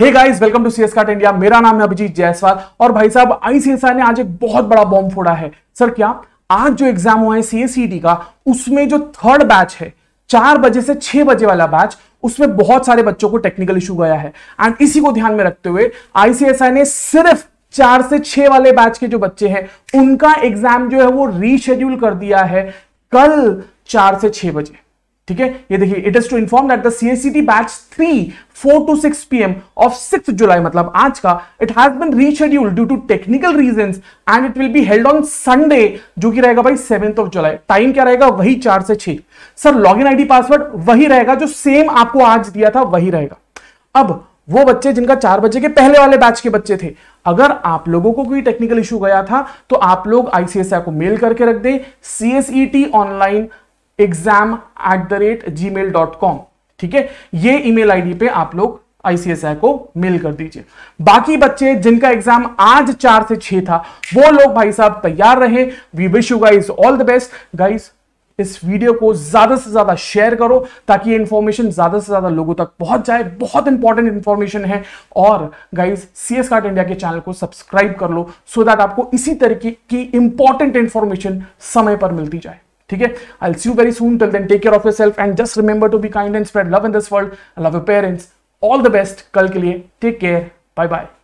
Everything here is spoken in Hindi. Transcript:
hey guys welcome to CS cart India मेरा नाम है अभिजीत जायसवाल और भाई साहब आईसीएसआई ने आज एक बहुत बड़ा बॉम्ब फोड़ा है सर क्या आज जो एग्जाम हुआ है सीएसईडी e का उसमें जो थर्ड बैच है चार बजे से छह बजे वाला बैच उसमें बहुत सारे बच्चों को टेक्निकल इशू गया है एंड इसी को ध्यान में रखते हुए आईसीएसआई ने सिर्फ चार से छह वाले बैच के जो बच्चे हैं उनका एग्जाम जो है वो रीशेड्यूल कर दिया है कल चार से छह बजे ठीक है ये देखिए it is to inform that the CSCT batch three four to six PM of six July मतलब आज का it has been rescheduled due to technical reason and it will be held on Sunday जो कि रहेगा भाई सेवेंथ ऑफ जुलाई टाइम क्या रहेगा वही चार से छह sir log in ID password वही रहेगा जो सेम आपको आज दिया था वही रहेगा अब वो बच्चे जिनका चार बजे के पहले वाले बैच के बच्चे थे अगर आप लोगों को कोई टेक्निकल इशू गया था तो आप लोग आईसीएसआई को मेल करके रख दें CSET online exam at the rate Gmail dot com ठीक है ये ईमेल आईडी पे आप लोग आईसीएसआई को मेल कर दीजिए बाकी बच्चे जिनका एग्जाम आज चार से छह था वो लोग भाई साहब तैयार रहे we wish you guys all the best guys इस वीडियो को ज्यादा से ज्यादा शेयर करो ताकि ये इन्फॉर्मेशन ज्यादा से ज्यादा लोगों तक पहुंच जाए बहुत इंपॉर्टेंट इन्फॉर्मेशन है और guys C S cart India के चैनल को सब्सक्राइब कर लो सो so दैट आपको इसी तरीके की इंपॉर्टेंट इंफॉर्मेशन समय पर मिलती जाए ठीक है I see you very soon till then take care of yourself and just remember to be kind and spread love in this world love your parents all the best कल के लिए टेक केयर बाय बाय